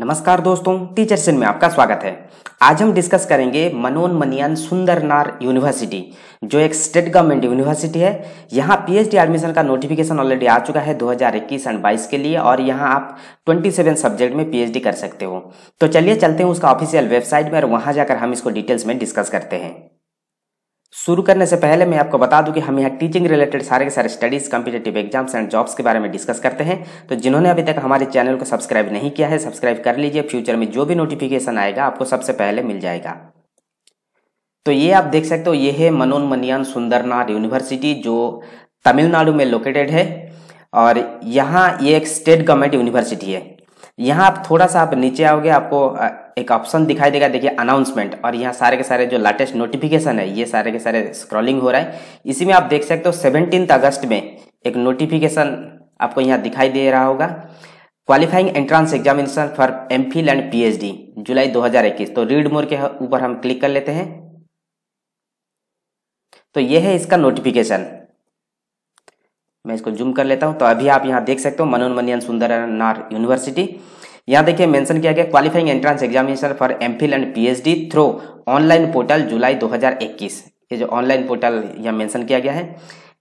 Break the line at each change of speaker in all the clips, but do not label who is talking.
नमस्कार दोस्तों टीचर सिंह में आपका स्वागत है आज हम डिस्कस करेंगे मनोन मनियान सुंदरनार यूनिवर्सिटी जो एक स्टेट गवर्नमेंट यूनिवर्सिटी है यहाँ पीएचडी एडमिशन का नोटिफिकेशन ऑलरेडी आ चुका है 2021 एंड बाईस के लिए और यहाँ आप 27 सब्जेक्ट में पीएचडी कर सकते हो तो चलिए चलते हैं उसका ऑफिशियल वेबसाइट में और वहाँ जाकर हम इसको डिटेल्स में डिस्कस करते हैं शुरू करने से पहले मैं आपको बता दूं कि हम यहाँ टीचिंग रिलेटेड सारे के सारे studies competitive exams and jobs के बारे में डिस्कस करते हैं तो जिन्होंने अभी तक हमारे चैनल को सब्सक्राइब नहीं किया है सब्सक्राइब कर लीजिए फ्यूचर में जो भी नोटिफिकेशन आएगा आपको सबसे पहले मिल जाएगा तो ये आप देख सकते हो ये है मनोन मनियान सुंदरनाथ यूनिवर्सिटी जो तमिलनाडु में लोकेटेड है और यहाँ ये एक स्टेट गवर्नमेंट यूनिवर्सिटी है यहाँ आप थोड़ा सा आप नीचे आओगे आपको एक ऑप्शन दिखाई देगा देखिए अनाउंसमेंट और यहाँ सारे के सारे जो लेटेस्ट नोटिफिकेशन है ये सारे के सारे स्क्रॉलिंग हो रहा है इसी में आप देख सकते हो सेवनटीन अगस्त में एक नोटिफिकेशन आपको यहाँ दिखाई दे रहा होगा qualifying entrance examination for M Phil and D जुलाई इक्कीस तो रीड मोर के ऊपर हम क्लिक कर लेते हैं तो ये है इसका नोटिफिकेशन मैं इसको जूम कर लेता हूँ तो अभी आप यहाँ देख सकते हो मनियन सुंदर नार यूनिवर्सिटी यहाँ देखिए मेंशन किया गया qualifying entrance examination for M Phil and PhD through online portal July 2021 ये जो ऑनलाइन पोर्टल यहाँ मेंशन किया गया है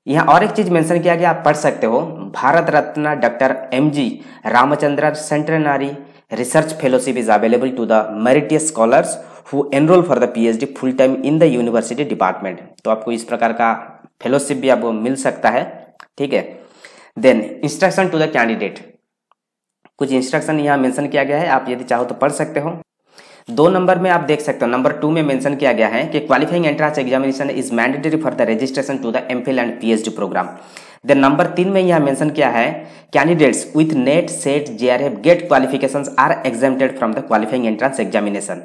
यहाँ और एक चीज मेंशन किया गया आप पढ़ सकते हो Bharat Ratna doctor M G Ramachandra centenary research fellowship is available to the meritorious scholars who enrol for the D full time in the university department तो आपको इस प्रकार का फेलोशिप भी आपको मिल सकता है ठीक है then instruction to the candidate कुछ इंस्ट्रक्शन यहाँ मेंशन किया गया है आप यदि चाहो तो पढ़ सकते हो दो नंबर में आप देख सकते हो नंबर टू में मेंशन किया गया है कि qualifying entrance examination is mandatory for the registration to the M and PhD program then number तीन में यहाँ मेंशन किया है candidates with NET SET J R F GATE qualification are exempted from the qualifying entrance examination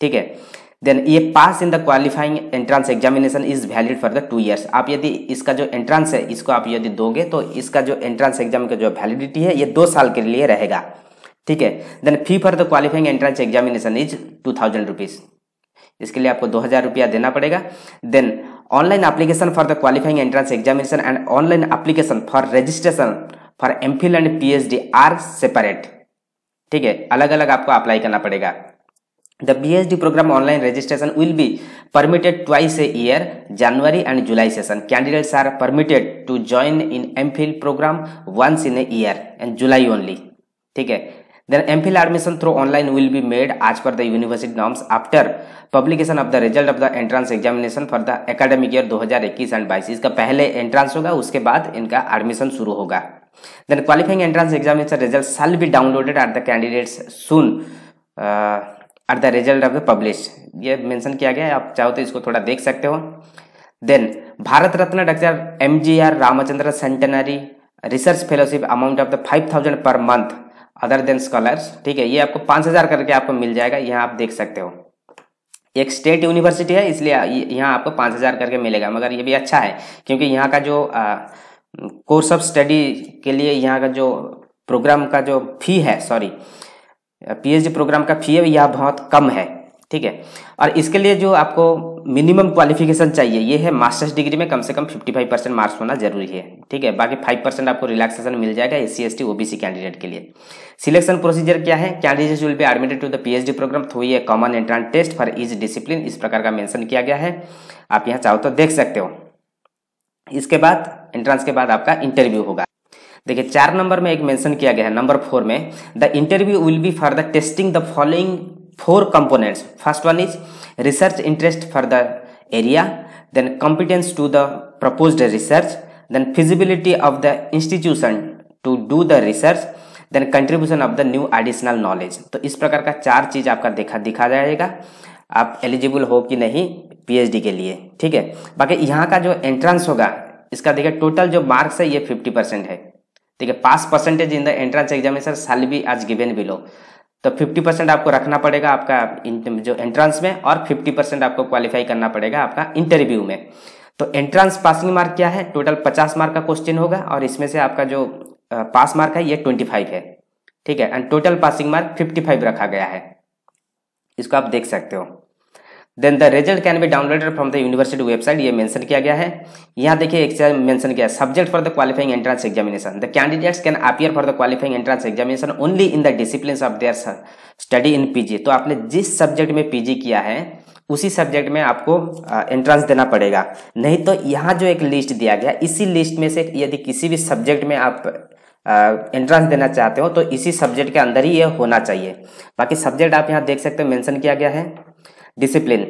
ठीक है then ये pass in the qualifying entrance examination is valid for the two years आप यदि इसका जो एंट्रेंस है इसको आप यदि दोगे तो इसका जो एंट्रांस एग्जाम का जो वैलिडिटी है ये दो साल के लिए रहेगा ठीक है then fee for the qualifying entrance examination is two thousand rupees इसके लिए आपको दो हज़ार रुपया देना पड़ेगा then online application for the qualifying entrance examination and online application for registration for M and P are separate ठीक है अलग अलग आपको अप्लाई करना पड़ेगा The BSD program online registration will be permitted twice a year, January and July session. Candidates are permitted to join in MPhil program once in a year and July only. ठीक है then MPhil admission through online will be made as per the university norms after publication of the result of the entrance examination for the academic year 2021 and 22 इसका पहले entrance होगा उसके बाद इनका admission शुरू होगा then qualifying entrance examination result shall be downloaded at the candidates soon uh, are the result of the publish ये mention किया गया है आप चाहो तो इसको थोड़ा देख सकते हो then Bharat Ratna doctor M G R Ramachandra centenary research fellowship amount of the five thousand per month other than scholars ठीक है ये आपको पाँच हज़ार करके आपको मिल जाएगा यहाँ आप देख सकते हो एक स्टेट यूनिवर्सिटी है इसलिए यहाँ आपको पाँच हज़ार करके मिलेगा मगर ये भी अच्छा है क्योंकि यहाँ का जो कोर्स ऑफ स्टडी के लिए यहाँ का जो प्रोग्राम का जो फी है सॉरी पीएचडी प्रोग्राम का फी है यह बहुत कम है ठीक है और इसके लिए जो आपको मिनिमम क्वालिफिकेशन चाहिए ये है मास्टर्स डिग्री में कम से कम 55 परसेंट मार्क्स होना जरूरी है ठीक है बाकी 5 परसेंट आपको रिलैक्सेशन मिल जाएगा S C S T OBC candidate के लिए सिलेक्शन प्रोसीजर क्या है candidate will be admitted to the PhD program through a common entrance test for is discipline इस प्रकार का मैंशन किया गया है आप यहाँ चाहो तो देख सकते हो इसके बाद एंट्रांस के बाद आपका इंटरव्यू होगा देखिए चार नंबर में एक मेंशन किया गया है नंबर फोर में the interview will be for the testing the following four components first one is research interest for the area then competence to the propose research then feasibility of the institution to do the research then contribution of the new additional knowledge तो इस प्रकार का चार चीज आपका देखा दिखा जाएगा आप एलिजिबल हो कि नहीं पीएचडी के लिए ठीक है बाकी यहाँ का जो एंट्रेंस होगा इसका देखिए टोटल जो मार्क्स है ये फिफ्टी परसेंट है ठीक है pass percentage in the entrance examination साल भी आज गिवेन बिलो तो 50 परसेंट आपको रखना पड़ेगा आपका जो एंट्रेंस में और 50 परसेंट आपको क्वालिफाई करना पड़ेगा आपका इंटरव्यू में तो एंट्रेंस पासिंग मार्क क्या है टोटल 50 मार्क का क्वेश्चन होगा और इसमें से आपका जो पास मार्क है ये 25 है ठीक है एंड टोटल पासिंग मार्क 55 रखा गया है इसको आप देख सकते हो then the result can be downloaded from the university website ये मेंशन किया गया है यहाँ देखिए एक मेंशन किया subject for the qualifying entrance examination the candidates can appear for the qualifying entrance examination only in the discipline of their study in PG तो आपने जिस सब्जेक्ट में पीजी किया है उसी सब्जेक्ट में आपको एंट्रेंस देना पड़ेगा नहीं तो यहाँ जो एक लिस्ट दिया गया इसी लिस्ट में से यदि किसी भी सब्जेक्ट में आप एंट्रेंस देना चाहते हो तो इसी सब्जेक्ट के अंदर ही ये होना चाहिए बाकी सब्जेक्ट आप यहाँ देख सकते हो मेंशन किया गया है discipline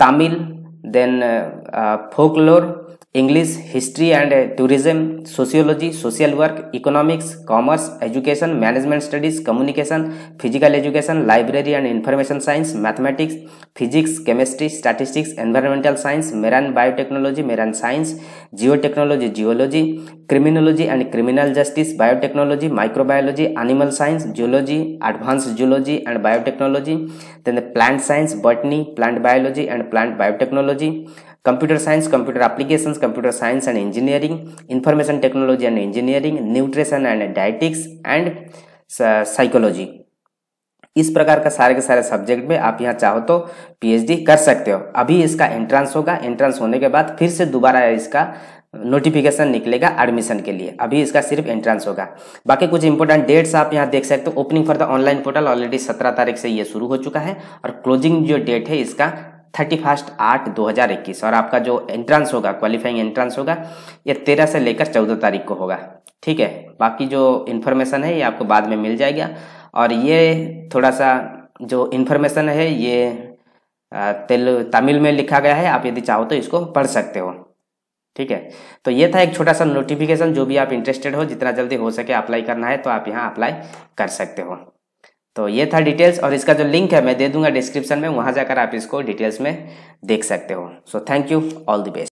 Tamil then uh, uh, folklore, English, history and uh, tourism, sociology, social work, economics, commerce, education, management studies, communication, physical education, library and information science, mathematics, physics, chemistry, statistics, environmental science, marine biotechnology, marine science, geotechnology, geology, criminology and criminal justice, biotechnology, microbiology, animal science, geology, advanced geology and biotechnology, then the plant science, botany, plant biology and plant biotechnology, technology computer science computer applications computer science and engineering information technology and engineering nutrition and dietetics and psychology इस प्रकार का सारे के सारे subject में आप यहाँ चाहो तो पीएचडी कर सकते हो अभी इसका एंट्रेंस होगा एंट्रेंस होने के बाद फिर से दोबारा इसका नोटिफिकेशन निकलेगा एडमिशन के लिए अभी इसका सिर्फ एंट्रेंस होगा बाकी कुछ इंपॉर्टेंट डेट्स आप यहाँ देख सकते हो opening for the online portal already सत्रह तारीख से ये शुरू हो चुका है और क्लोजिंग जो डेट है इसका थर्टी फर्स्ट आठ दो हज़ार इक्कीस और आपका जो एंट्रेंस होगा क्वालिफाइंग एंट्रेंस होगा ये तेरह से लेकर चौदह तारीख को होगा ठीक है बाकी जो इन्फॉर्मेशन है ये आपको बाद में मिल जाएगा और ये थोड़ा सा जो इन्फॉर्मेशन है ये तेल तमिल में लिखा गया है आप यदि चाहो तो इसको पढ़ सकते हो ठीक है तो ये था एक छोटा सा नोटिफिकेशन जो भी आप इंटरेस्टेड हो जितना जल्दी हो सके अप्लाई करना है तो आप यहाँ अप्लाई कर सकते हो तो ये था डिटेल्स और इसका जो लिंक है मैं दे दूंगा डिस्क्रिप्शन में वहां जाकर आप इसको डिटेल्स में देख सकते हो so thank you all the best